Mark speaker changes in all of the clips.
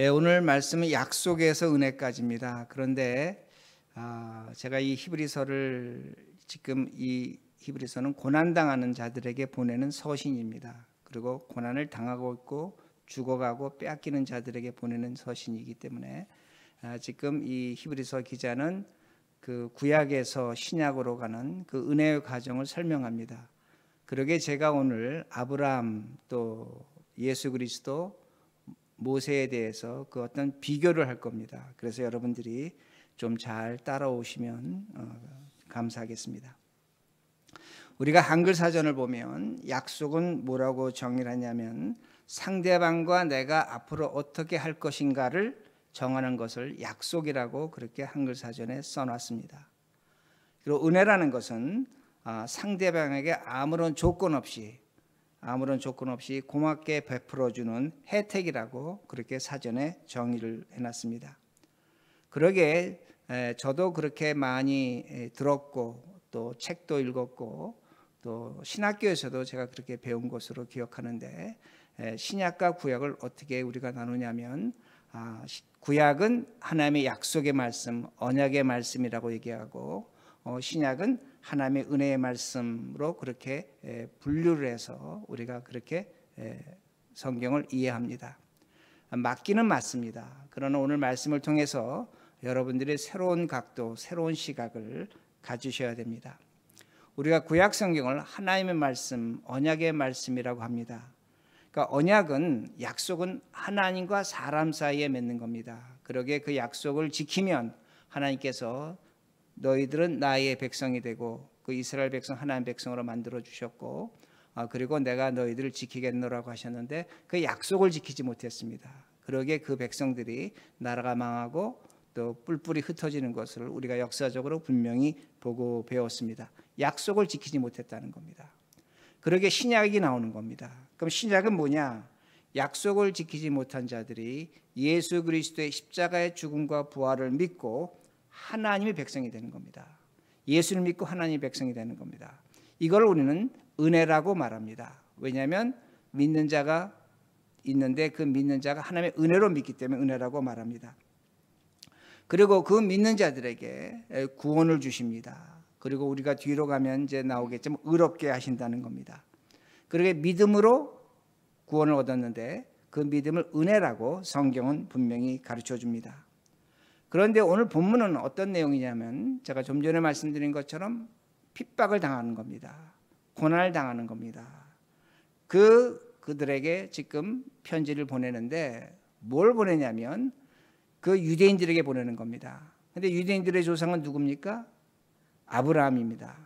Speaker 1: 예, 오늘 말씀은 약속에서 은혜까지입니다. 그런데 아, 제가 이 히브리서를 지금 이 히브리서는 고난 당하는 자들에게 보내는 서신입니다. 그리고 고난을 당하고 있고 죽어가고 빼앗기는 자들에게 보내는 서신이기 때문에 아, 지금 이 히브리서 기자는 그 구약에서 신약으로 가는 그 은혜의 과정을 설명합니다. 그러게 제가 오늘 아브라함 또 예수 그리스도 모세에 대해서 그 어떤 비교를 할 겁니다. 그래서 여러분들이 좀 잘 따라오시면 어, 감사하겠습니다. 우리가 한글 사전을 보면 약속은 뭐라고 정의를 하냐면 상대방과 내가 앞으로 어떻게 할 것인가를 정하는 것을 약속이라고 그렇게 한글 사전에 써놨습니다. 그리고 은혜라는 것은 아, 상대방에게 아무런 조건 없이 아무런 조건 없이 고맙게 베풀어주는 혜택이라고 그렇게 사전에 정의를 해놨습니다. 그러게 저도 그렇게 많이 들었고 또 책도 읽었고 또 신학교에서도 제가 그렇게 배운 것으로 기억하는데 신약과 구약을 어떻게 우리가 나누냐면 아, 구약은 하나님의 약속의 말씀, 언약의 말씀이라고 얘기하고 어, 신약은 하나님의 은혜의 말씀으로 그렇게 분류를 해서 우리가 그렇게 성경을 이해합니다. 맞기는 맞습니다. 그러나 오늘 말씀을 통해서 여러분들이 새로운 각도, 새로운 시각을 가지셔야 됩니다. 우리가 구약 성경을 하나님의 말씀, 언약의 말씀이라고 합니다. 그러니까 언약은 약속은 하나님과 사람 사이에 맺는 겁니다. 그러게 그 약속을 지키면 하나님께서 너희들은 나의 백성이 되고 그 이스라엘 백성 하나님 백성으로 만들어 주셨고 아, 그리고 내가 너희들을 지키겠노라고 하셨는데 그 약속을 지키지 못했습니다. 그러게그 백성들이 나라가 망하고 또 뿔뿔이 흩어지는 것을 우리가 역사적으로 분명히 보고 배웠습니다. 약속을 지키지 못했다는 겁니다. 그러게 신약이 나오는 겁니다. 그럼 신약은 뭐냐? 약속을 지키지 못한 자들이 예수 그리스도의 십자가의 죽음과 부활을 믿고 하나님의 백성이 되는 겁니다. 예수를 믿고 하나님의 백성이 되는 겁니다. 이걸 우리는 은혜라고 말합니다. 왜냐하면 믿는 자가 있는데 그 믿는 자가 하나님의 은혜로 믿기 때문에 은혜라고 말합니다. 그리고 그 믿는 자들에게 구원을 주십니다. 그리고 우리가 뒤로 가면 이제 나오겠지만 뭐 의롭게 하신다는 겁니다. 그러게 믿음으로 구원을 얻었는데 그 믿음을 은혜라고 성경은 분명히 가르쳐 줍니다. 그런데 오늘 본문은 어떤 내용이냐면 제가 좀 전에 말씀드린 것처럼 핍박을 당하는 겁니다. 고난을 당하는 겁니다. 그 그들에게 지금 편지를 보내는데 뭘 보내냐면 그 유대인들에게 보내는 겁니다. 근데 유대인들의 조상은 누굽니까? 아브라함입니다.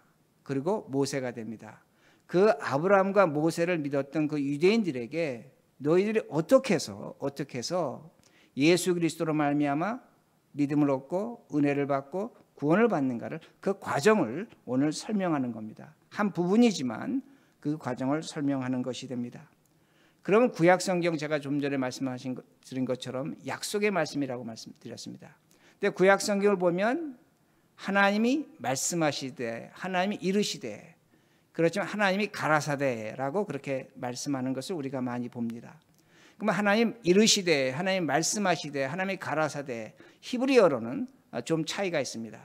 Speaker 1: 그리고 모세가 됩니다. 그 아브라함과 모세를 믿었던 그 유대인들에게 너희들이 어떻게 해서 어떻게 해서 예수 그리스도로 말미암아 믿음을 얻고 은혜를 받고 구원을 받는가를 그 과정을 오늘 설명하는 겁니다. 한 부분이지만 그 과정을 설명하는 것이 됩니다. 그러면 구약 성경 제가 좀 전에 말씀하신 드린 것처럼 약속의 말씀이라고 말씀드렸습니다. 근데 구약 성경을 보면 하나님이 말씀하시되 하나님이 이르시되 그렇지만 하나님이 가라사대라고 그렇게 말씀하는 것을 우리가 많이 봅니다. 그럼 하나님 이르시되 하나님 말씀하시되 하나님이 가라사대 히브리어로는 좀 차이가 있습니다.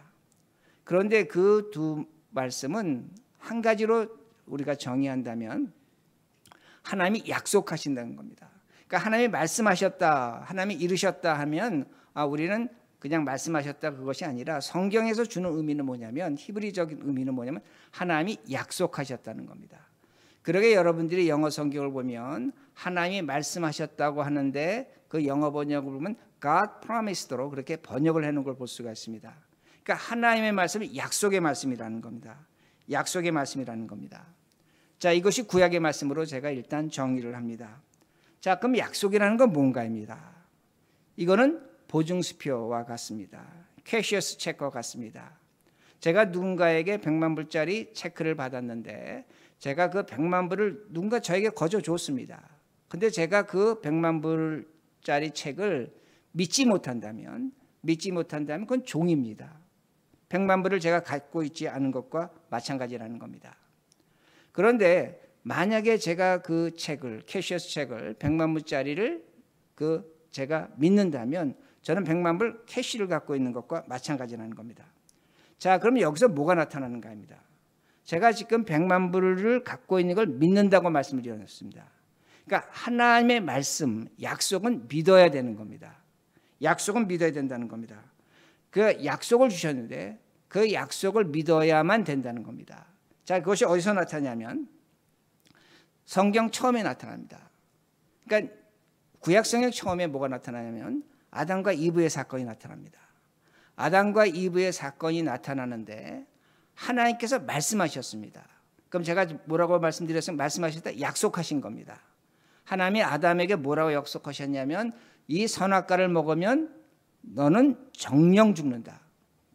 Speaker 1: 그런데 그 두 말씀은 한 가지로 우리가 정의한다면 하나님이 약속하신다는 겁니다. 그러니까 하나님이 말씀하셨다, 하나님이 이르셨다 하면 아, 우리는 그냥 말씀하셨다 그것이 아니라 성경에서 주는 의미는 뭐냐면 히브리적인 의미는 뭐냐면 하나님이 약속하셨다는 겁니다. 그러게 여러분들이 영어 성경을 보면 하나님이 말씀하셨다고 하는데 그 영어 번역을 보면 God promised로 그렇게 번역을 해놓은 걸 볼 수가 있습니다. 그러니까 하나님의 말씀이 약속의 말씀이라는 겁니다. 약속의 말씀이라는 겁니다. 자, 이것이 구약의 말씀으로 제가 일단 정의를 합니다. 자, 그럼 약속이라는 건 뭔가입니다. 이거는 보증수표와 같습니다. 캐시어스 체크와 같습니다. 제가 누군가에게 100만 불짜리 체크를 받았는데 제가 그 100만 불을 누군가 저에게 거저 줬습니다. 근데 제가 그 100만 불짜리 책을 믿지 못한다면 믿지 못한다면 그건 종입니다. 100만 불을 제가 갖고 있지 않은 것과 마찬가지라는 겁니다. 그런데 만약에 제가 그 책을 캐시어스 책을 100만 불짜리를 그 제가 믿는다면 저는 100만 불 캐시를 갖고 있는 것과 마찬가지라는 겁니다. 자, 그럼 여기서 뭐가 나타나는가입니다. 제가 지금 100만 불을 갖고 있는 걸 믿는다고 말씀을 드렸습니다. 그러니까 하나님의 말씀, 약속은 믿어야 되는 겁니다. 약속은 믿어야 된다는 겁니다. 그 약속을 주셨는데 그 약속을 믿어야만 된다는 겁니다. 자, 그것이 어디서 나타나냐면 성경 처음에 나타납니다. 그러니까 구약 성경 처음에 뭐가 나타나냐면 아담과 이브의 사건이 나타납니다. 아담과 이브의 사건이 나타나는데 하나님께서 말씀하셨습니다. 그럼 제가 뭐라고 말씀드렸으면 말씀하셨다 약속하신 겁니다. 하나님이 아담에게 뭐라고 약속하셨냐면 이 선악과를 먹으면 너는 정령 죽는다.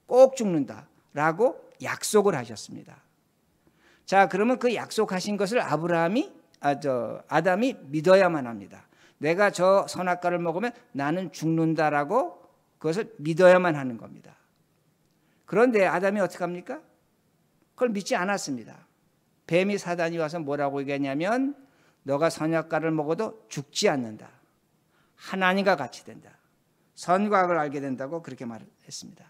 Speaker 1: 꼭 죽는다라고 약속을 하셨습니다. 자, 그러면 그 약속하신 것을 아브라함이 아저 아담이 믿어야만 합니다. 내가 저 선악과를 먹으면 나는 죽는다라고 그것을 믿어야만 하는 겁니다. 그런데 아담이 어떻게 합니까? 그걸 믿지 않았습니다. 뱀이 사단이 와서 뭐라고 얘기했냐면 너가 선악과를 먹어도 죽지 않는다. 하나님과 같이 된다. 선과학을 알게 된다고 그렇게 말했습니다.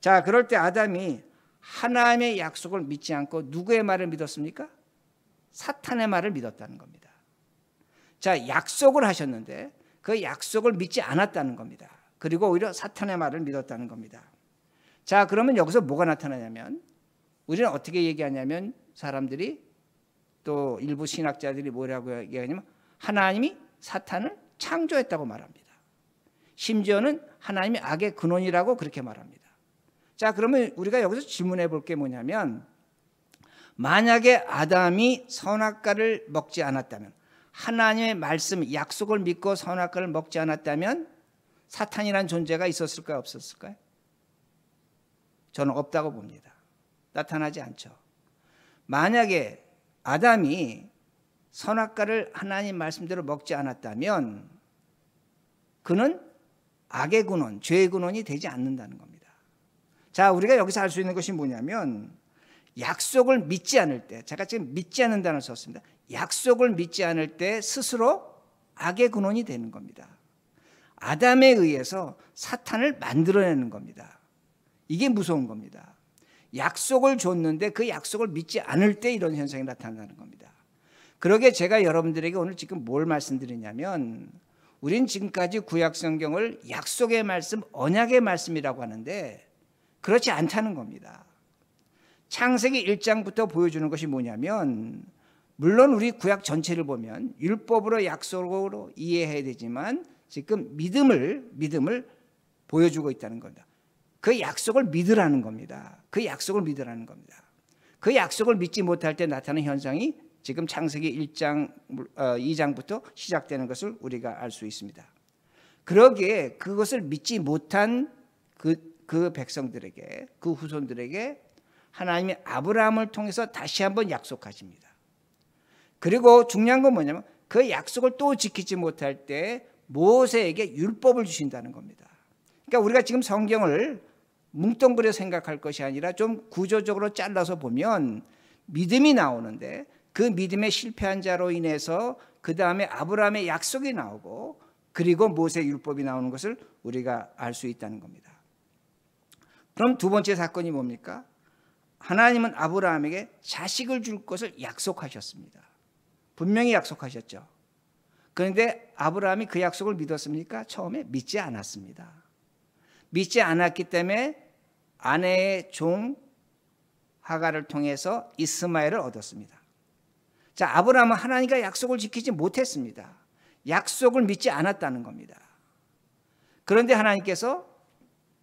Speaker 1: 자, 그럴 때 아담이 하나님의 약속을 믿지 않고 누구의 말을 믿었습니까? 사탄의 말을 믿었다는 겁니다. 자, 약속을 하셨는데 그 약속을 믿지 않았다는 겁니다. 그리고 오히려 사탄의 말을 믿었다는 겁니다. 자, 그러면 여기서 뭐가 나타나냐면 우리는 어떻게 얘기하냐면 사람들이 또 일부 신학자들이 뭐라고 얘기하냐면 하나님이 사탄을 창조했다고 말합니다. 심지어는 하나님이 악의 근원이라고 그렇게 말합니다. 자, 그러면 우리가 여기서 질문해 볼 게 뭐냐면 만약에 아담이 선악과를 먹지 않았다면 하나님의 말씀 약속을 믿고 선악과를 먹지 않았다면 사탄이란 존재가 있었을까요 없었을까요? 저는 없다고 봅니다. 나타나지 않죠. 만약에 아담이 선악과를 하나님 말씀대로 먹지 않았다면 그는 악의 근원, 죄의 근원이 되지 않는다는 겁니다. 자, 우리가 여기서 알 수 있는 것이 뭐냐면 약속을 믿지 않을 때, 제가 지금 믿지 않는 단어 썼습니다. 약속을 믿지 않을 때 스스로 악의 근원이 되는 겁니다. 아담에 의해서 사탄을 만들어내는 겁니다. 이게 무서운 겁니다. 약속을 줬는데 그 약속을 믿지 않을 때 이런 현상이 나타나는 겁니다. 그러게 제가 여러분들에게 오늘 지금 뭘 말씀드리냐면 우린 지금까지 구약 성경을 약속의 말씀, 언약의 말씀이라고 하는데 그렇지 않다는 겁니다. 창세기 1장부터 보여주는 것이 뭐냐면 물론 우리 구약 전체를 보면 율법으로 약속으로 이해해야 되지만 지금 믿음을 믿음을 보여주고 있다는 겁니다. 그 약속을 믿으라는 겁니다. 그 약속을 믿으라는 겁니다. 그 약속을 믿지 못할 때 나타나는 현상이 지금 창세기 1장, 2장부터 어, 시작되는 것을 우리가 알 수 있습니다. 그러기에 그것을 믿지 못한 그, 그 백성들에게, 그 후손들에게 하나님이 아브라함을 통해서 다시 한번 약속하십니다. 그리고 중요한 건 뭐냐면 그 약속을 또 지키지 못할 때 모세에게 율법을 주신다는 겁니다. 그러니까 우리가 지금 성경을 뭉뚱그려 생각할 것이 아니라 좀 구조적으로 잘라서 보면 믿음이 나오는데 그 믿음에 실패한 자로 인해서 그 다음에 아브라함의 약속이 나오고 그리고 모세 율법이 나오는 것을 우리가 알 수 있다는 겁니다. 그럼 두 번째 사건이 뭡니까? 하나님은 아브라함에게 자식을 줄 것을 약속하셨습니다. 분명히 약속하셨죠. 그런데 아브라함이 그 약속을 믿었습니까? 처음에 믿지 않았습니다. 믿지 않았기 때문에 아내의 종 하가를 통해서 이스마엘을 얻었습니다. 자, 아브라함은 하나님과 약속을 지키지 못했습니다. 약속을 믿지 않았다는 겁니다. 그런데 하나님께서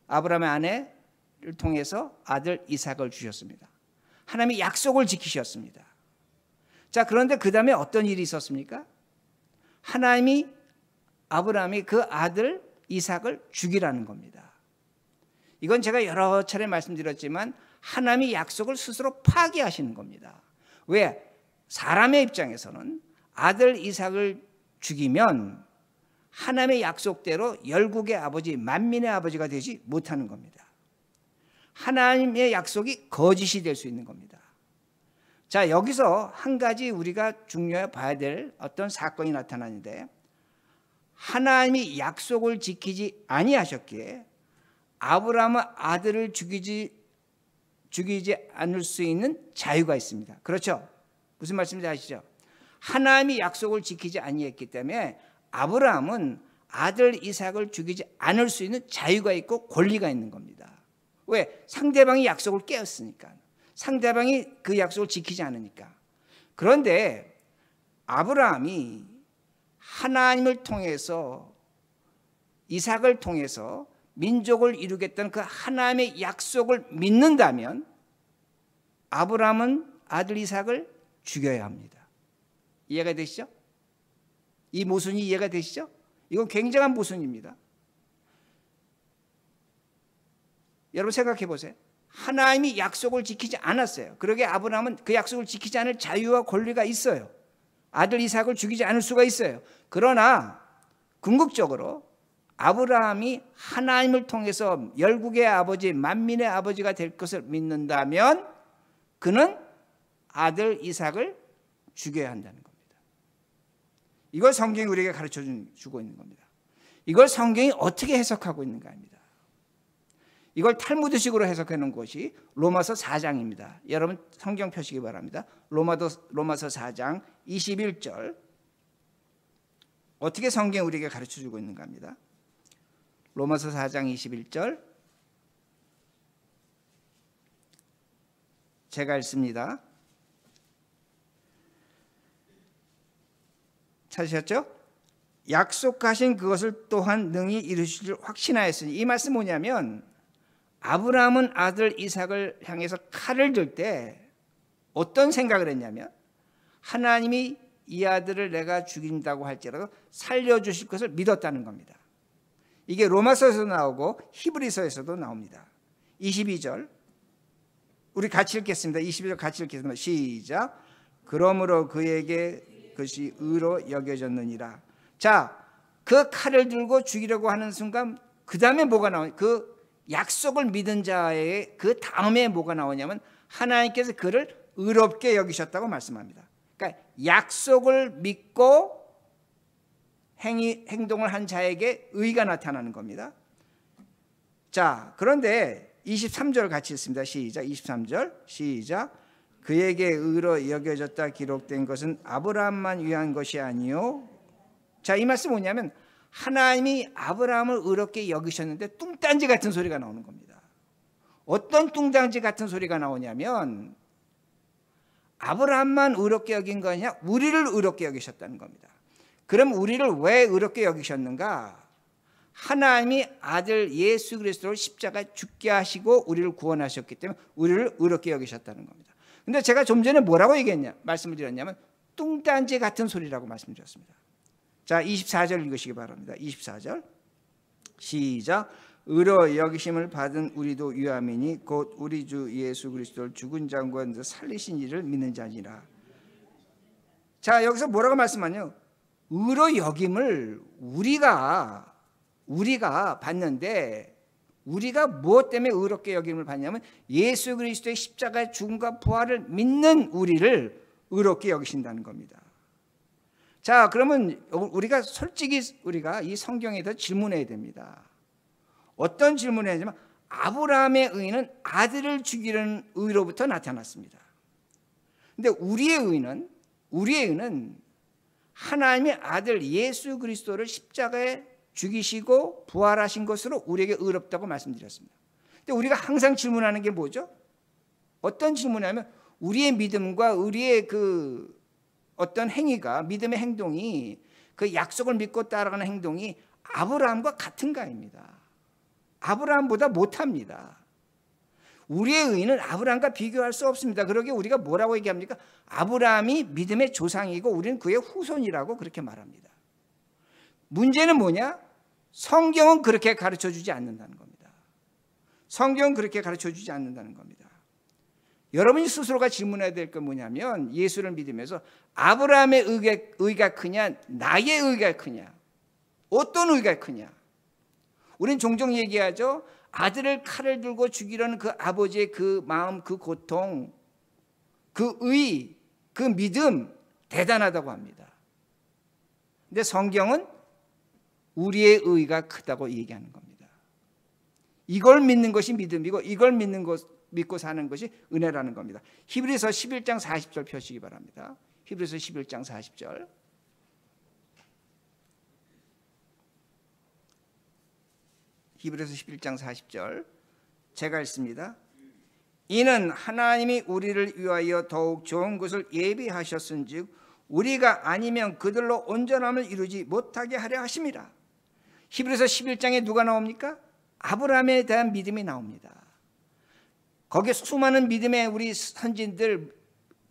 Speaker 1: 아브라함의 아내를 통해서 아들 이삭을 주셨습니다. 하나님이 약속을 지키셨습니다. 자, 그런데 그 다음에 어떤 일이 있었습니까? 하나님이 아브라함이 그 아들 이삭을 죽이라는 겁니다. 이건 제가 여러 차례 말씀드렸지만 하나님이 약속을 스스로 파괴하시는 겁니다. 왜? 사람의 입장에서는 아들 이삭을 죽이면 하나님의 약속대로 열국의 아버지, 만민의 아버지가 되지 못하는 겁니다. 하나님의 약속이 거짓이 될 수 있는 겁니다. 자, 여기서 한 가지 우리가 중요해 봐야 될 어떤 사건이 나타나는데 하나님이 약속을 지키지 아니하셨기에 아브라함은 아들을 죽이지 죽이지 않을 수 있는 자유가 있습니다. 그렇죠? 무슨 말씀인지 아시죠? 하나님이 약속을 지키지 아니했기 때문에 아브라함은 아들 이삭을 죽이지 않을 수 있는 자유가 있고 권리가 있는 겁니다. 왜? 상대방이 약속을 깨었으니까. 상대방이 그 약속을 지키지 않으니까. 그런데 아브라함이 하나님을 통해서 이삭을 통해서 민족을 이루겠다는 그 하나님의 약속을 믿는다면 아브라함은 아들 이삭을 죽여야 합니다. 이해가 되시죠? 이 모순이 이해가 되시죠? 이건 굉장한 모순입니다. 여러분 생각해 보세요. 하나님이 약속을 지키지 않았어요. 그러게 아브라함은 그 약속을 지키지 않을 자유와 권리가 있어요. 아들 이삭을 죽이지 않을 수가 있어요. 그러나 궁극적으로 아브라함이 하나님을 통해서 열국의 아버지 만민의 아버지가 될 것을 믿는다면 그는 아들 이삭을 죽여야 한다는 겁니다. 이걸 성경이 우리에게 가르쳐 주고 있는 겁니다. 이걸 성경이 어떻게 해석하고 있는가입니다. 이걸 탈무드식으로 해석하는 것이 로마서 4장입니다. 여러분 성경 펴시기 바랍니다. 로마도, 로마서 4장 21절 어떻게 성경 우리에게 가르쳐 주고 있는가입니다. 로마서 4장 21절 제가 읽습니다. 찾으셨죠? 약속하신 그것을 또한 능히 이루실 확신하였으니 이 말씀 뭐냐면 아브라함은 아들 이삭을 향해서 칼을 들 때 어떤 생각을 했냐면 하나님이 이 아들을 내가 죽인다고 할지라도 살려주실 것을 믿었다는 겁니다. 이게 로마서에서 나오고 히브리서에서도 나옵니다. 22절 우리 같이 읽겠습니다. 22절 같이 읽겠습니다. 시작. 그러므로 그에게 그것이 의로 여겨졌느니라. 자, 그 칼을 들고 죽이려고 하는 순간 그 다음에 뭐가 나오냐? 그 약속을 믿은 자의 그 다음에 뭐가 나오냐면 하나님께서 그를 의롭게 여기셨다고 말씀합니다. 그러니까 약속을 믿고 행위 행동을 한 자에게 의가 나타나는 겁니다. 자, 그런데 23절 같이 있습니다. 시작. 23절. 시작. 그에게 의로 여겨졌다 기록된 것은 아브라함만 위한 것이 아니요. 자, 이 말씀 뭐냐면 하나님이 아브라함을 의롭게 여기셨는데 뚱딴지 같은 소리가 나오는 겁니다. 어떤 뚱딴지 같은 소리가 나오냐면 아브라함만 의롭게 여긴 거냐? 우리를 의롭게 여기셨다는 겁니다. 그럼 우리를 왜 의롭게 여기셨는가? 하나님이 아들 예수 그리스도를 십자가 죽게 하시고 우리를 구원하셨기 때문에 우리를 의롭게 여기셨다는 겁니다. 근데 제가 좀 전에 뭐라고 얘기했냐? 말씀을 드렸냐면 뚱딴지 같은 소리라고 말씀드렸습니다. 자, 24절 읽으시기 바랍니다. 24절. 시작. 의로 여기심을 받은 우리도 유함이곧 우리 주 예수 그리스도를 죽은 장과 살리신 이를 믿는 자니라. 자, 여기서 뭐라고 말씀하냐? 의로 여김을 우리가 우리가 받는데 우리가 무엇 때문에 의롭게 여김을 받냐면 예수 그리스도의 십자가의 죽음과 부활을 믿는 우리를 의롭게 여기신다는 겁니다. 자, 그러면 우리가 솔직히 우리가 이 성경에 대 질문해야 됩니다. 어떤 질문을 하냐면 아브라함의 의는 아들을 죽이는 려 의로부터 나타났습니다. 근데 우리의 의는 우리의 의는 하나님의 아들 예수 그리스도를 십자가에 죽이시고 부활하신 것으로 우리에게 의롭다고 말씀드렸습니다. 근데 우리가 항상 질문하는 게 뭐죠? 어떤 질문이냐면 우리의 믿음과 우리의 그 어떤 행위가 믿음의 행동이 그 약속을 믿고 따라가는 행동이 아브라함과 같은가입니다. 아브라함보다 못합니다. 우리의 의인은 아브라함과 비교할 수 없습니다. 그러게 우리가 뭐라고 얘기합니까? 아브라함이 믿음의 조상이고 우리는 그의 후손이라고 그렇게 말합니다. 문제는 뭐냐? 성경은 그렇게 가르쳐 주지 않는다는 겁니다. 성경은 그렇게 가르쳐 주지 않는다는 겁니다. 여러분이 스스로가 질문해야 될건 뭐냐면 예수를 믿으면서 아브라함의 의가, 의가 크냐 나의 의가 크냐 어떤 의가 크냐 우린 종종 얘기하죠 아들을 칼을 들고 죽이려는 그 아버지의 그 마음, 그 고통, 그 의, 그 믿음 대단하다고 합니다. 근데 성경은 우리의 의가 크다고 얘기하는 겁니다. 이걸 믿는 것이 믿음이고 이걸 믿는 것 믿고 사는 것이 은혜라는 겁니다. 히브리서 11장 40절 표시기 바랍니다. 히브리서 11장 40절. 히브리서 11장 40절 제가 읽습니다. 이는 하나님이 우리를 위하여 더욱 좋은 것을 예비하셨은즉 우리가 아니면 그들로 온전함을 이루지 못하게 하려 하심이라. 히브리서 11장에 누가 나옵니까? 아브라함에 대한 믿음이 나옵니다. 거기에 수많은 믿음의 우리 선진들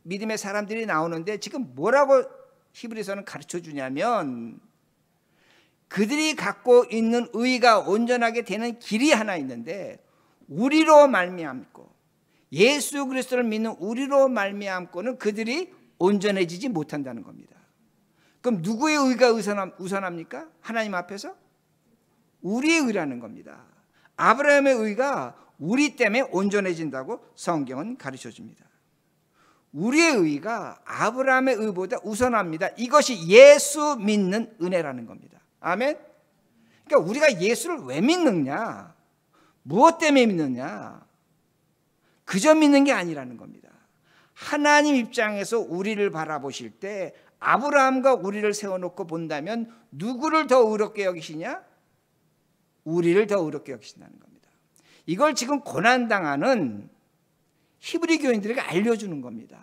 Speaker 1: 믿음의 사람들이 나오는데 지금 뭐라고 히브리서는 가르쳐 주냐면 그들이 갖고 있는 의가 의 온전하게 되는 길이 하나 있는데 우리로 말미암고 예수 그리스도를 믿는 우리로 말미암고는 그들이 온전해지지 못한다는 겁니다. 그럼 누구의 의가 우선함, 니까 하나님 앞에서 우리의 의라는 겁니다. 아브라함의 의가 우리 때문에 온전해진다고 성경은 가르쳐 줍니다. 우리의 의가 아브라함의 의보다 우선합니다. 이것이 예수 믿는 은혜라는 겁니다. 아멘? 그러니까 우리가 예수를 왜 믿느냐? 무엇 때문에 믿느냐? 그저 믿는 게 아니라는 겁니다. 하나님 입장에서 우리를 바라보실 때 아브라함과 우리를 세워놓고 본다면 누구를 더 의롭게 여기시냐? 우리를 더 의롭게 여기신다는 겁니다. 이걸 지금 고난당하는 히브리 교인들에게 알려주는 겁니다.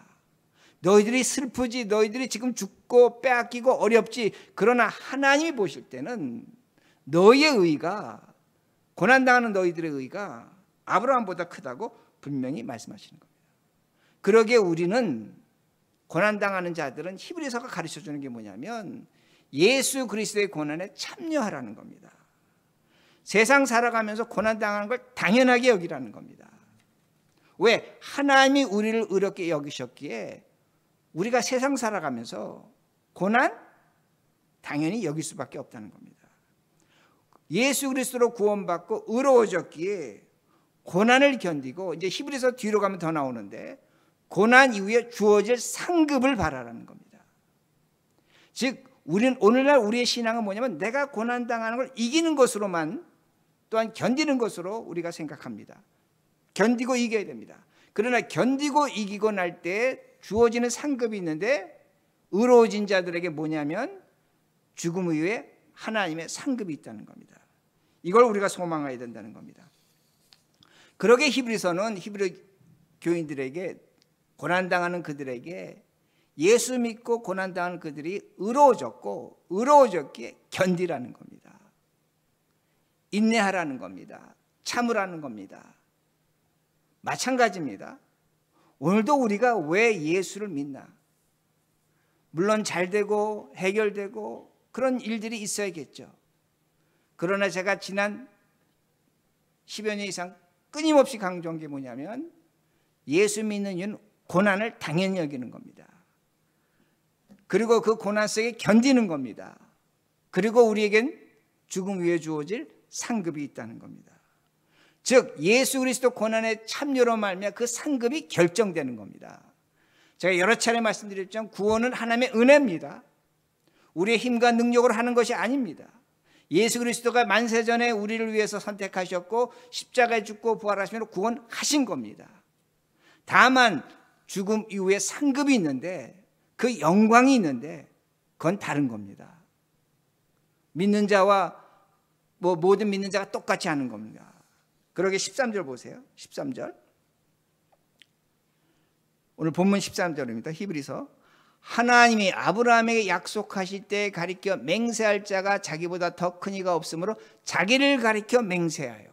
Speaker 1: 너희들이 슬프지, 너희들이 지금 죽고 빼앗기고 어렵지. 그러나 하나님이 보실 때는 너희의 의가 고난당하는 너희들의 의가 아브라함보다 크다고 분명히 말씀하시는 겁니다. 그러게 우리는 고난당하는 자들은 히브리서가 가르쳐 주는 게 뭐냐면 예수 그리스도의 고난에 참여하라는 겁니다. 세상 살아가면서 고난당하는 걸 당연하게 여기라는 겁니다. 왜? 하나님이 우리를 의롭게 여기셨기에 우리가 세상 살아가면서 고난 당연히 여길 수밖에 없다는 겁니다. 예수 그리스도로 구원받고 의로워졌기에 고난을 견디고 이제 히브리서 뒤로 가면 더 나오는데 고난 이후에 주어질 상급을 바라라는 겁니다. 즉 우리는 오늘날 우리의 신앙은 뭐냐면 내가 고난 당하는 걸 이기는 것으로만 또한 견디는 것으로 우리가 생각합니다. 견디고 이겨야 됩니다. 그러나 견디고 이기고 날때 주어지는 상급이 있는데 의로워진 자들에게 뭐냐면 죽음 이후에 하나님의 상급이 있다는 겁니다. 이걸 우리가 소망해야 된다는 겁니다. 그러게 히브리서는 히브리 교인들에게 고난당하는 그들에게 예수 믿고 고난당하는 그들이 의로워졌고 의로워졌기에 견디라는 겁니다. 인내하라는 겁니다. 참으라는 겁니다. 마찬가지입니다. 오늘도 우리가 왜 예수를 믿나? 물론 잘 되고 해결되고 그런 일들이 있어야겠죠. 그러나 제가 지난 10여 년 이상 끊임없이 강조한 게 뭐냐면 예수 믿는 이유는 고난을 당연히 여기는 겁니다. 그리고 그 고난 속에 견디는 겁니다. 그리고 우리에겐 죽음 위에 주어질 상급이 있다는 겁니다. 즉 예수 그리스도 고난의 참여로 말미암아 그 상급이 결정되는 겁니다. 제가 여러 차례 말씀드렸지만 구원은 하나님의 은혜입니다. 우리의 힘과 능력으로 하는 것이 아닙니다. 예수 그리스도가 만세 전에 우리를 위해서 선택하셨고 십자가에 죽고 부활하시면 구원하신 겁니다. 다만 죽음 이후에 상급이 있는데 그 영광이 있는데 그건 다른 겁니다. 믿는 자와 뭐 모든 믿는 자가 똑같이 하는 겁니다. 그러게 13절 보세요. 13절. 오늘 본문 13절입니다. 히브리서. 하나님이 아브라함에게 약속하실 때 가리켜 맹세할 자가 자기보다 더 큰 이가 없으므로 자기를 가리켜 맹세하여.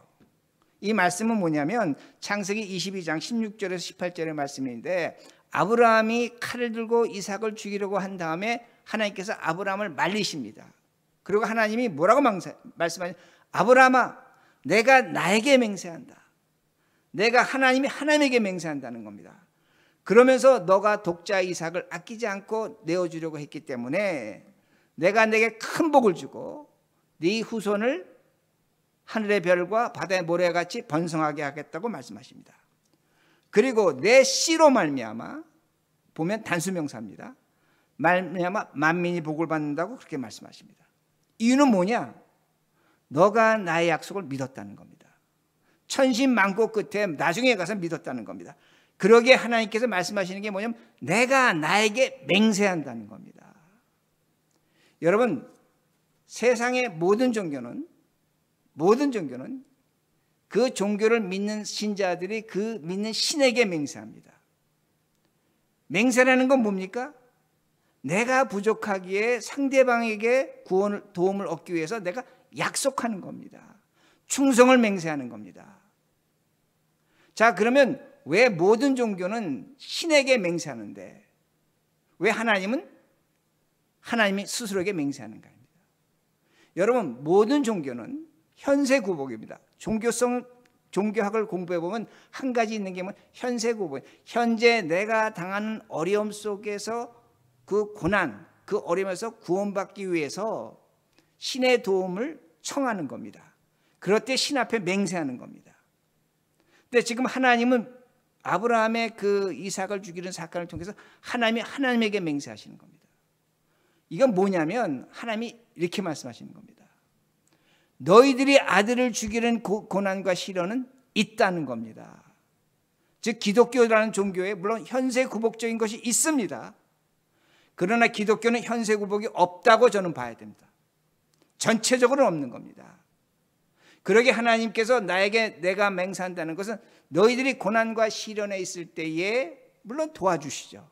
Speaker 1: 이 말씀은 뭐냐면 창세기 22장 16절에서 18절의 말씀인데 아브라함이 칼을 들고 이삭을 죽이려고 한 다음에 하나님께서 아브라함을 말리십니다. 그리고 하나님이 뭐라고 말씀하냐 아브라함아 내가 나에게 맹세한다. 내가 하나님이 하나님에게 맹세한다는 겁니다. 그러면서 너가 독자 이삭을 아끼지 않고 내어주려고 했기 때문에 내가 내게 큰 복을 주고 네 후손을 하늘의 별과 바다의 모래같이 번성하게 하겠다고 말씀하십니다. 그리고 내 씨로 말미암아 보면 단수명사입니다. 말미암아 만민이 복을 받는다고 그렇게 말씀하십니다. 이유는 뭐냐? 너가 나의 약속을 믿었다는 겁니다. 천신만고 끝에 나중에 가서 믿었다는 겁니다. 그러게 하나님께서 말씀하시는 게 뭐냐면 내가 나에게 맹세한다는 겁니다. 여러분 세상의 모든 종교는 모든 종교는 그 종교를 믿는 신자들이 그 믿는 신에게 맹세합니다. 맹세라는 건 뭡니까? 내가 부족하기에 상대방에게 구원을 도움을 얻기 위해서 내가 약속하는 겁니다. 충성을 맹세하는 겁니다. 자, 그러면 왜 모든 종교는 신에게 맹세하는데 왜 하나님은 하나님이 스스로에게 맹세하는가입니다. 여러분, 모든 종교는 현세 구복입니다. 종교성 종교학을 공부해 보면 한 가지 있는 게뭐냐면 현세 구복. 현재 내가 당하는 어려움 속에서 그 고난, 그 어려움에서 구원받기 위해서 신의 도움을 청하는 겁니다. 그럴 때 신 앞에 맹세하는 겁니다. 근데 지금 하나님은 아브라함의 그 이삭을 죽이는 사건을 통해서 하나님이 하나님에게 맹세하시는 겁니다. 이건 뭐냐면 하나님이 이렇게 말씀하시는 겁니다. 너희들이 아들을 죽이는 고, 난과 시련은 있다는 겁니다. 즉 기독교라는 종교에 물론 현세 구복적인 것이 있습니다. 그러나 기독교는 현세 구복이 없다고 저는 봐야 됩니다. 전체적으로 없는 겁니다. 그러게 하나님께서 나에게 내가 맹세한다는 것은 너희들이 고난과 시련에 있을 때에 물론 도와주시죠.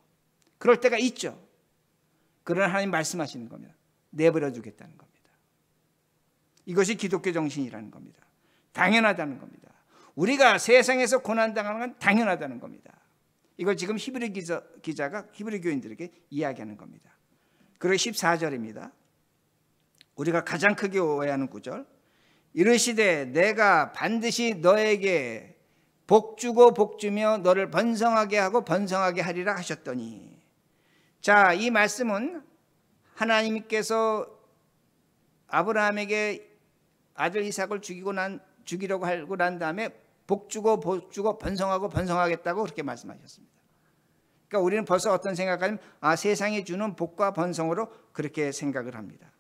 Speaker 1: 그럴 때가 있죠. 그런 하나님 말씀하시는 겁니다. 내버려 두겠다는 겁니다. 이것이 기독교 정신이라는 겁니다. 당연하다는 겁니다. 우리가 세상에서 고난당하는 건 당연하다는 겁니다. 이걸 지금 히브리 기자, 가 히브리 교인들에게 이야기하는 겁니다. 그리고 14절입니다. 우리가 가장 크게 오해하는 구절. 이르시되 내가 반드시 너에게 복 주고 복 주며 너를 번성하게 하고 번성하게 하리라 하셨더니 자, 이 말씀은 하나님께서 아브라함에게 아들 이삭을 죽이고 난 죽이려고 하고 난 다음에 복 주고 복 주고 번성하고 번성하겠다고 그렇게 말씀하셨습니다. 그러니까 우리는 벌써 어떤 생각하냐면 아 세상이 주는 복과 번성으로 그렇게 생각을 합니다.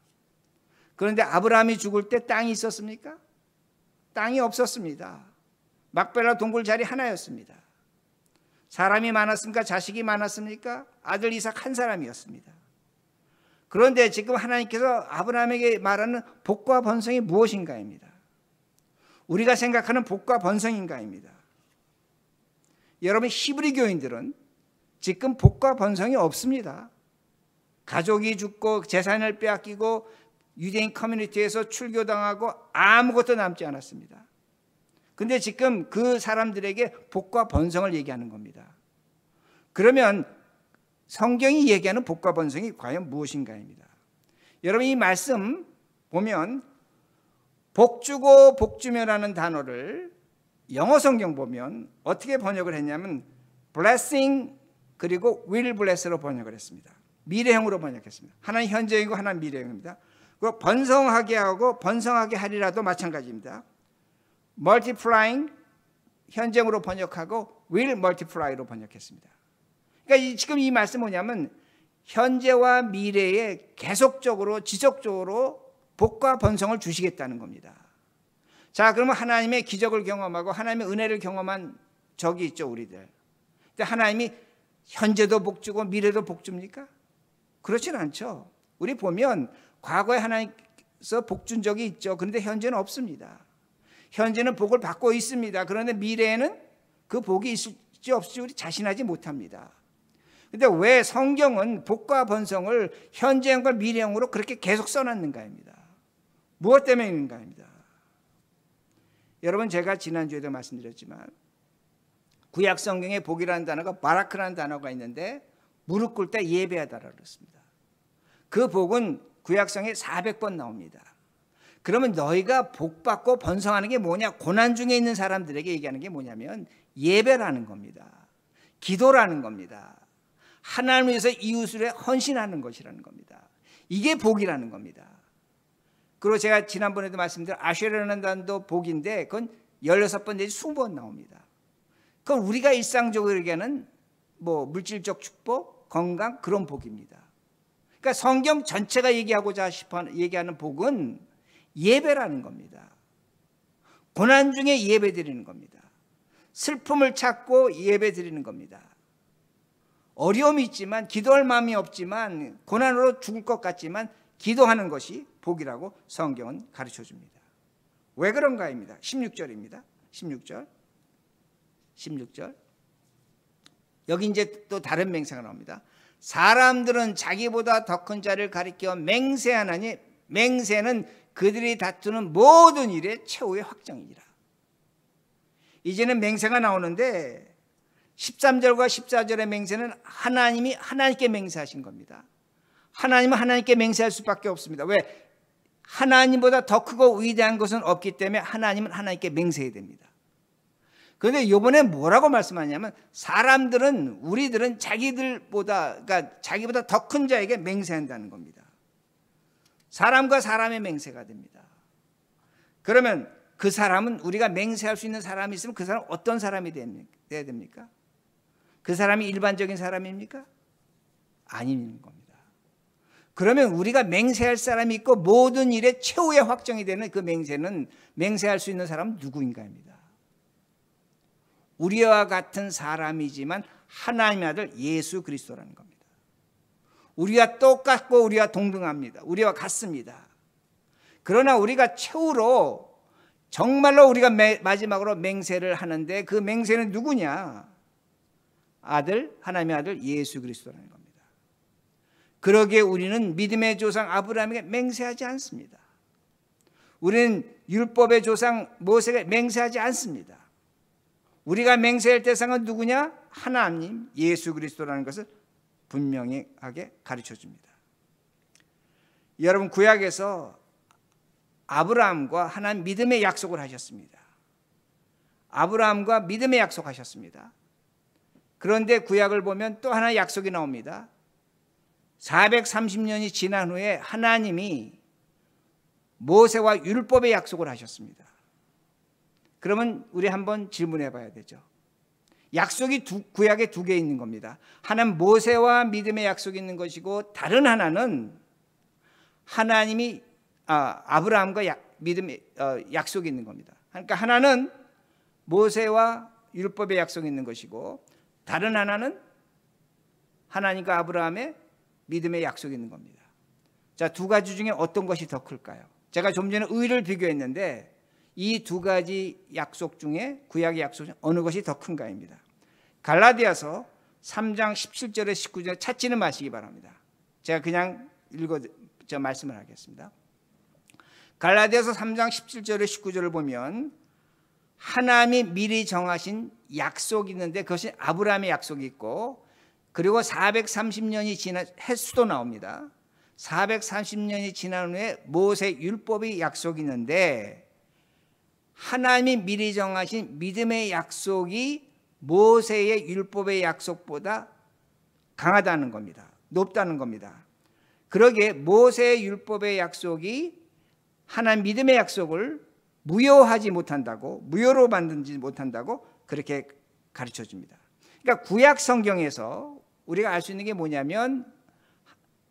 Speaker 1: 그런데 아브라함이 죽을 때 땅이 있었습니까? 땅이 없었습니다. 막벨라 동굴 자리 하나였습니다. 사람이 많았습니까? 자식이 많았습니까? 아들 이삭 한 사람이었습니다. 그런데 지금 하나님께서 아브라함에게 말하는 복과 번성이 무엇인가입니다. 우리가 생각하는 복과 번성인가입니다. 여러분 히브리 교인들은 지금 복과 번성이 없습니다. 가족이 죽고 재산을 빼앗기고 유대인 커뮤니티에서 출교당하고 아무것도 남지 않았습니다. 근데 지금 그 사람들에게 복과 번성을 얘기하는 겁니다. 그러면 성경이 얘기하는 복과 번성이 과연 무엇인가입니다. 여러분 이 말씀 보면 복 주고 복 주며라는 단어를 영어 성경 보면 어떻게 번역을 했냐면 blessing 그리고 will bless로 번역을 했습니다. 미래형으로 번역했습니다. 하나는 현재이고 하나는 미래형입니다. 그 번성하게 하고 번성하게 하리라도 마찬가지입니다. multiplying 현재으로 번역하고 will multiply로 번역했습니다. 그러니까 지금 이 말씀 뭐냐면 현재와 미래에 계속적으로 지속적으로 복과 번성을 주시겠다는 겁니다. 자, 그러면 하나님의 기적을 경험하고 하나님의 은혜를 경험한 적이 있죠, 우리들. 근데 하나님이 현재도 복 주고 미래도 복 줍니까? 그렇진 않죠. 우리 보면 과거에 하나님께서 복준 적이 있죠. 그런데 현재는 없습니다. 현재는 복을 받고 있습니다. 그런데 미래에는 그 복이 있을지 없을지 우리 자신하지 못합니다. 근데 왜 성경은 복과 번성을 현재형과 미래형으로 그렇게 계속 써놨는가입니다. 무엇 때문인가입니다. 여러분 제가 지난주에도 말씀드렸지만 구약 성경에 복이라는 단어가 바라크라는 단어가 있는데 무릎 꿇다 예배하다라고 그습니다그 복은 구약성에 그 400번 나옵니다. 그러면 너희가 복받고 번성하는 게 뭐냐? 고난 중에 있는 사람들에게 얘기하는 게 뭐냐면 예배라는 겁니다. 기도라는 겁니다. 하나님 위해서 이웃을 헌신하는 것이라는 겁니다. 이게 복이라는 겁니다. 그리고 제가 지난번에도 말씀드린 아쉐라는 단도 복인데 그건 16번 내지 20번 나옵니다. 그건 우리가 일상적으로 얘기하는 뭐 물질적 축복, 건강 그런 복입니다. 그러니까 성경 전체가 얘기하고자 싶어 얘기하는 복은 예배라는 겁니다. 고난 중에 예배 드리는 겁니다. 슬픔을 찾고 예배 드리는 겁니다. 어려움이 있지만 기도할 마음이 없지만 고난으로 죽을 것 같지만 기도하는 것이 복이라고 성경은 가르쳐 줍니다. 왜 그런가입니다. 16절입니다. 16절. 16절. 여기 이제 또 다른 맹세가 나옵니다. 사람들은 자기보다 더 큰 자를 가리켜 맹세하나니 맹세는 그들이 다투는 모든 일의 최후의 확정이니라. 이제는 맹세가 나오는데 13절과 14절의 맹세는 하나님이 하나님께 맹세하신 겁니다. 하나님은 하나님께 맹세할 수밖에 없습니다. 왜? 하나님보다 더 크고 위대한 것은 없기 때문에 하나님은 하나님께 맹세해야 됩니다. 그런데 요번에 뭐라고 말씀하냐면 사람들은 우리들은 자기들보다 그러니까 자기보다 더 큰 자에게 맹세한다는 겁니다. 사람과 사람의 맹세가 됩니다. 그러면 그 사람은 우리가 맹세할 수 있는 사람이 있으면 그 사람 은 어떤 사람이 돼야 됩니까? 그 사람이 일반적인 사람입니까? 아닌 겁니다. 그러면 우리가 맹세할 사람이 있고 모든 일에 최후의 확정이 되는 그 맹세는 맹세할 수 있는 사람은 누구인가입니다. 우리와 같은 사람이지만 하나님의 아들 예수 그리스도라는 겁니다. 우리와 똑같고 우리와 동등합니다. 우리와 같습니다. 그러나 우리가 최후로 정말로 우리가 마지막으로 맹세를 하는데 그 맹세는 누구냐? 아들 하나님의 아들 예수 그리스도라는 겁니다. 그러기에 우리는 믿음의 조상 아브라함에게 맹세하지 않습니다. 우리는 율법의 조상 모세에게 맹세하지 않습니다. 우리가 맹세할 대상은 누구냐? 하나님, 예수 그리스도라는 것을 분명하게 가르쳐 줍니다. 여러분 구약에서 아브라함과 하나님 믿음의 약속을 하셨습니다. 아브라함과 믿음의 약속하셨습니다. 그런데 구약을 보면 또 하나 약속이 나옵니다. 430년이 지난 후에 하나님이 모세와 율법의 약속을 하셨습니다. 그러면 우리 한번 질문해 봐야 되죠. 약속이 두, 구약에 두 개 있는 겁니다. 하나는 모세와 믿음의 약속이 있는 것이고 다른 하나는 하나님이 아, 아브라함과 약, 믿음 어, 약속이 있는 겁니다. 그러니까 하나는 모세와 율법의 약속이 있는 것이고 다른 하나는 하나님과 아브라함의 믿음의 약속이 있는 겁니다. 자, 두 가지 중에 어떤 것이 더 클까요? 제가 좀 전에 의를 비교했는데 이두 가지 약속 중에 구약의 약속 중에 어느 것이 더 큰가입니다. 갈라디아서 3장 17절에 1 9절 찾지는 마시기 바랍니다. 제가 그냥 읽어 저 말씀을 하겠습니다. 갈라디아서 3장 17절에 19절을 보면 하나님이 미리 정하신 약속이 있는데 그것이 아브라함의 약속이 있고 그리고 430년이 지난 횟수도 나옵니다. 430년이 지난 후에 모세 율법이 약속이 있는데 하나님이 미리 정하신 믿음의 약속이 모세의 율법의 약속보다 강하다는 겁니다. 높다는 겁니다. 그러기에 모세의 율법의 약속이 하나님 믿음의 약속을 무효하지 못한다고 무효로 만든지 못한다고 그렇게 가르쳐 줍니다. 그러니까 구약 성경에서 우리가 알 수 있는 게 뭐냐면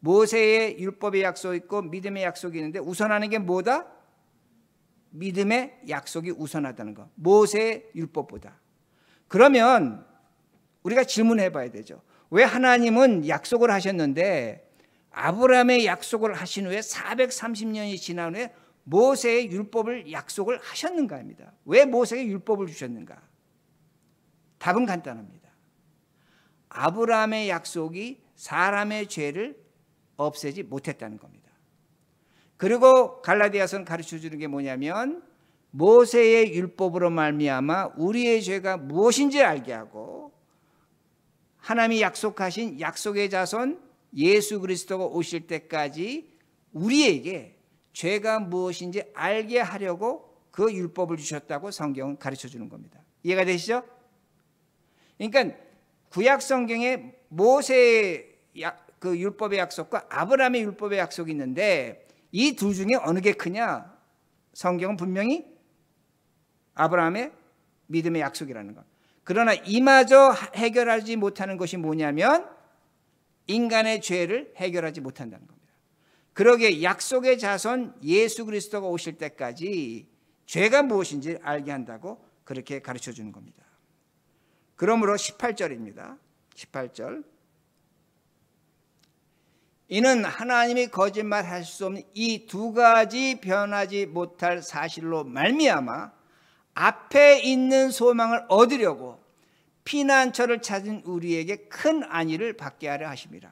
Speaker 1: 모세의 율법의 약속 있고 믿음의 약속이 있는데 우선하는 게 뭐다? 믿음의 약속이 우선하다는 거. 모세의 율법보다. 그러면 우리가 질문해 봐야 되죠. 왜 하나님은 약속을 하셨는데 아브라함의 약속을 하신 후에 430년이 지난 후에 모세의 율법을 약속을 하셨는가 입니다. 왜모세에 율법을 주셨는가? 답은 간단합니다. 아브라함의 약속이 사람의 죄를 없애지 못했다는 겁니다. 그리고 갈라디아서는 가르쳐 주는 게 뭐냐면 모세의 율법으로 말미암아 우리의 죄가 무엇인지 알게 하고 하나님이 약속하신 약속의 자손 예수 그리스도가 오실 때까지 우리에게 죄가 무엇인지 알게 하려고 그 율법을 주셨다고 성경은 가르쳐 주는 겁니다. 이해가 되시죠? 그러니까 구약 성경에 모세의 그 율법의 약속과 아브라함의 율법의 약속이 있는데 이둘 중에 어느 게 크냐? 성경은 분명히 아브라함의 믿음의 약속이라는 것. 그러나 이마저 해결하지 못하는 것이 뭐냐면 인간의 죄를 해결하지 못한다는 겁니다. 그러기에 약속의 자손 예수 그리스도가 오실 때까지 죄가 무엇인지 알게 한다고 그렇게 가르쳐 주는 겁니다. 그러므로 18절입니다. 18절. 이는 하나님이 거짓말할 수 없는 이 두 가지 변하지 못할 사실로 말미암아 앞에 있는 소망을 얻으려고 피난처를 찾은 우리에게 큰 안위를 받게 하려 하십니다.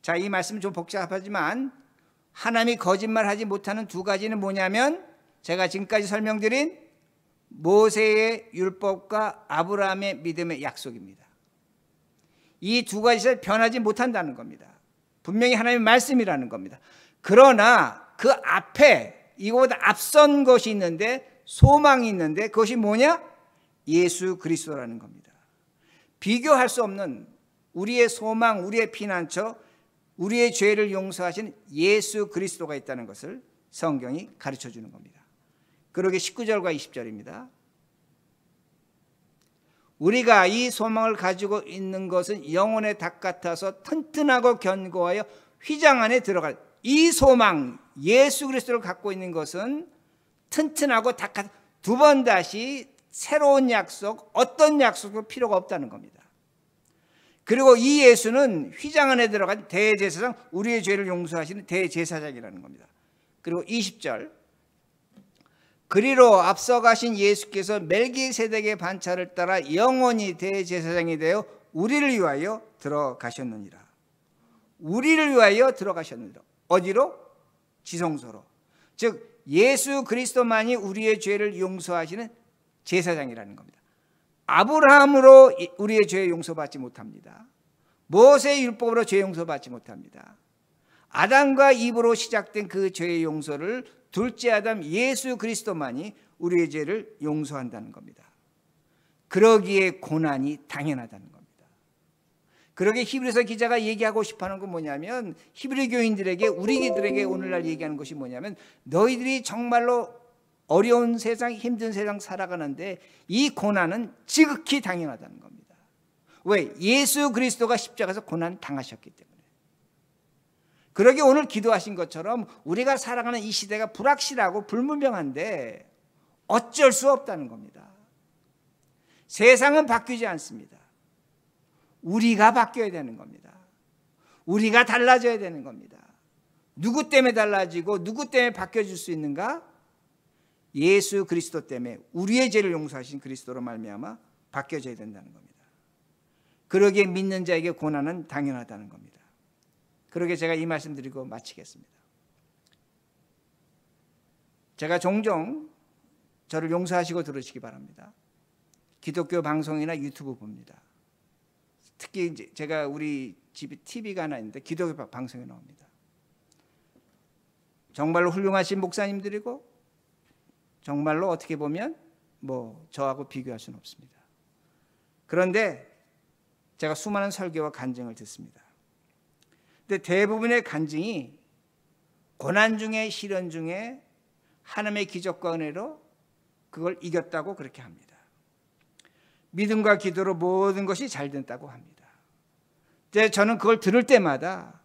Speaker 1: 자, 이 말씀 좀 복잡하지만 하나님이 거짓말하지 못하는 두 가지는 뭐냐면 제가 지금까지 설명드린 모세의 율법과 아브라함의 믿음의 약속입니다. 이 두 가지를 변하지 못한다는 겁니다. 분명히 하나님의 말씀이라는 겁니다. 그러나 그 앞에 이거보다 앞선 것이 있는데 소망이 있는데 그것이 뭐냐? 예수 그리스도라는 겁니다. 비교할 수 없는 우리의 소망, 우리의 피난처, 우리의 죄를 용서하신 예수 그리스도가 있다는 것을 성경이 가르쳐 주는 겁니다. 그러게 19절과 20절입니다. 우리가 이 소망을 가지고 있는 것은 영혼의 닭 같아서 튼튼하고 견고하여 휘장 안에 들어갈 이 소망 예수 그리스도를 갖고 있는 것은 튼튼하고 닭 같아 두번 다시 새로운 약속 어떤 약속도 필요가 없다는 겁니다. 그리고 이 예수는 휘장 안에 들어간 대제사장 우리의 죄를 용서하시는 대제사장이라는 겁니다. 그리고 20절 그리로 앞서가신 예수께서 멜기세덱의 반차를 따라 영원히 대제사장이 되어 우리를 위하여 들어가셨느니라. 우리를 위하여 들어가셨느니라. 어디로? 지성소로. 즉 예수 그리스도만이 우리의 죄를 용서하시는 제사장이라는 겁니다. 아브라함으로 우리의 죄 용서받지 못합니다. 모세 율법으로 죄 용서받지 못합니다. 아담과 이브로 시작된 그 죄의 용서를 둘째 아담 예수 그리스도만이 우리의 죄를 용서한다는 겁니다. 그러기에 고난이 당연하다는 겁니다. 그러게 히브리서 기자가 얘기하고 싶어하는 건 뭐냐면 히브리 교인들에게 우리들에게 오늘날 얘기하는 것이 뭐냐면 너희들이 정말로 어려운 세상 힘든 세상 살아가는데 이 고난은 지극히 당연하다는 겁니다. 왜 예수 그리스도가 십자가에서 고난 당하셨기 때문에. 그러게 오늘 기도하신 것처럼 우리가 살아가는 이 시대가 불확실하고 불문명한데 어쩔 수 없다는 겁니다. 세상은 바뀌지 않습니다. 우리가 바뀌어야 되는 겁니다. 우리가 달라져야 되는 겁니다. 누구 때문에 달라지고 누구 때문에 바뀌어질 수 있는가? 예수 그리스도 때문에 우리의 죄를 용서하신 그리스도로 말미암아 바뀌어져야 된다는 겁니다. 그러게 믿는 자에게 고난은 당연하다는 겁니다. 그러게 제가 이 말씀 드리고 마치겠습니다. 제가 종종 저를 용서하시고 들으시기 바랍니다. 기독교 방송이나 유튜브 봅니다. 특히 제가 우리 집에 TV가 하나 있는데 기독교 방송에 나옵니다. 정말로 훌륭하신 목사님들이고 정말로 어떻게 보면 뭐 저하고 비교할 수는 없습니다. 그런데 제가 수많은 설교와 간증을 듣습니다. 근데 대부분의 간증이 고난 중에 시련 중에 하나님의 기적과 은혜로 그걸 이겼다고 그렇게 합니다. 믿음과 기도로 모든 것이 잘 된다고 합니다. 근데 저는 그걸 들을 때마다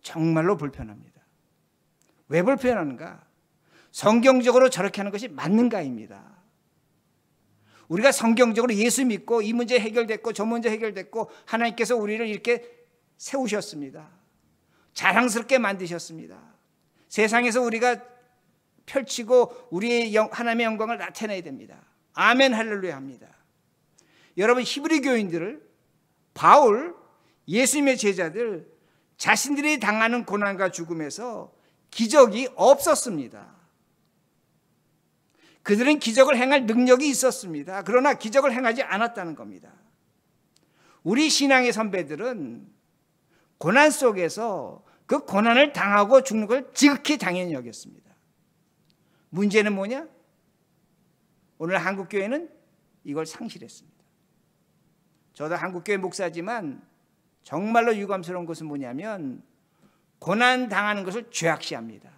Speaker 1: 정말로 불편합니다. 왜 불편한가? 성경적으로 저렇게 하는 것이 맞는가입니다. 우리가 성경적으로 예수 믿고 이 문제 해결됐고 저 문제 해결됐고 하나님께서 우리를 이렇게 세우셨습니다. 자랑스럽게 만드셨습니다. 세상에서 우리가 펼치고 우리의 영, 하나님의 영광을 나타내야 됩니다. 아멘 할렐루야 합니다. 여러분 히브리 교인들을 바울 예수님의 제자들 자신들이 당하는 고난과 죽음에서 기적이 없었습니다. 그들은 기적을 행할 능력이 있었습니다. 그러나 기적을 행하지 않았다는 겁니다. 우리 신앙의 선배들은 고난 속에서 그 고난을 당하고 죽는 걸 지극히 당연히 여겼습니다. 문제는 뭐냐? 오늘 한국교회는 이걸 상실했습니다. 저도 한국교회 목사지만 정말로 유감스러운 것은 뭐냐면 고난 당하는 것을 죄악시합니다.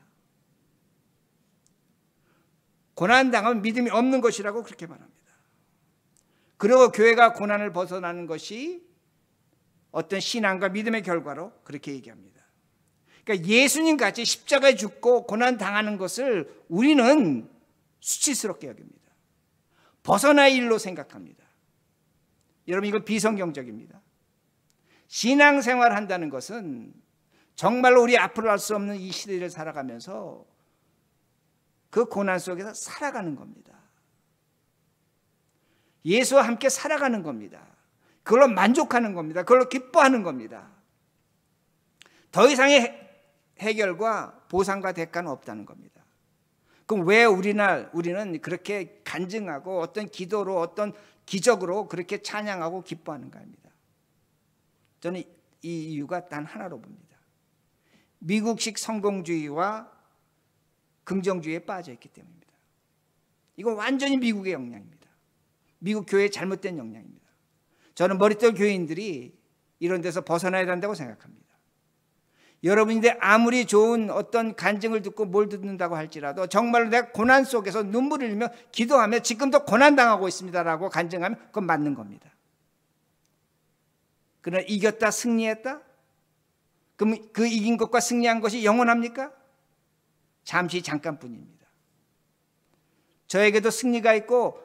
Speaker 1: 고난 당하면 믿음이 없는 것이라고 그렇게 말합니다. 그리고 교회가 고난을 벗어나는 것이 어떤 신앙과 믿음의 결과로 그렇게 얘기합니다. 그러니까 예수님 같이 십자가에 죽고 고난 당하는 것을 우리는 수치스럽게 여깁니다. 벗어날 일로 생각합니다. 여러분 이건 비성경적입니다. 신앙생활 한다는 것은 정말로 우리 앞으로 알수 없는 이 시대를 살아가면서 그 고난 속에서 살아가는 겁니다. 예수와 함께 살아가는 겁니다. 그걸로 만족하는 겁니다. 그걸로 기뻐하는 겁니다. 더 이상의 해결과 보상과 대가는 없다는 겁니다. 그럼 왜 우리날 우리는 그렇게 간증하고 어떤 기도로 어떤 기적으로 그렇게 찬양하고 기뻐하는가 합니다. 저는 이 이유가 단 하나로 봅니다. 미국식 성공주의와 긍정주의에 빠져 있기 때문입니다. 이건 완전히 미국의 영향입니다. 미국 교회의 잘못된 영향입니다. 저는 머릿돌 교인들이 이런 데서 벗어나야 한다고 생각합니다. 여러분인데 아무리 좋은 어떤 간증을 듣고 뭘 듣는다고 할지라도 정말로 내가 고난 속에서 눈물을 흘리며 기도하며 지금도 고난당하고 있습니다라고 간증하면 그건 맞는 겁니다. 그러나 이겼다 승리했다? 그럼 그 이긴 것과 승리한 것이 영원합니까? 잠시 잠깐뿐입니다. 저에게도 승리가 있고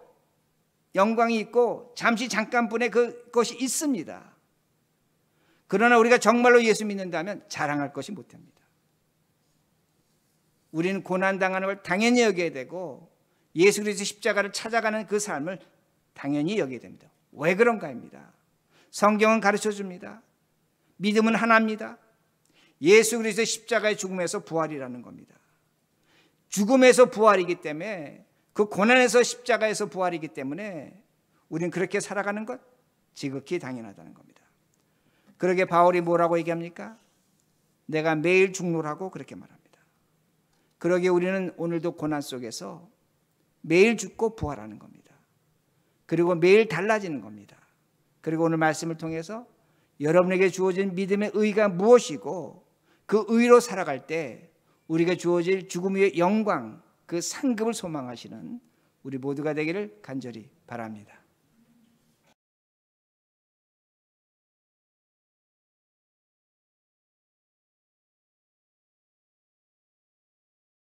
Speaker 1: 영광이 있고 잠시 잠깐뿐의 그것이 있습니다. 그러나 우리가 정말로 예수 믿는다면 자랑할 것이 못됩니다. 우리는 고난당하는 걸 당연히 여겨야 되고 예수 그리스도 십자가를 찾아가는 그 삶을 당연히 여겨야 됩니다. 왜 그런가입니다. 성경은 가르쳐 줍니다. 믿음은 하나입니다. 예수 그리스도 십자가의 죽음에서 부활이라는 겁니다. 죽음에서 부활이기 때문에 그 고난에서 십자가에서 부활이기 때문에 우리는 그렇게 살아가는 것 지극히 당연하다는 겁니다. 그러게 바울이 뭐라고 얘기합니까? 내가 매일 죽노라고 그렇게 말합니다. 그러게 우리는 오늘도 고난 속에서 매일 죽고 부활하는 겁니다. 그리고 매일 달라지는 겁니다. 그리고 오늘 말씀을 통해서 여러분에게 주어진 믿음의 의가 무엇이고 그 의로 살아갈 때 우리가 주어질 죽음의 영광 그 상급을 소망하시는 우리 모두가 되기를 간절히 바랍니다.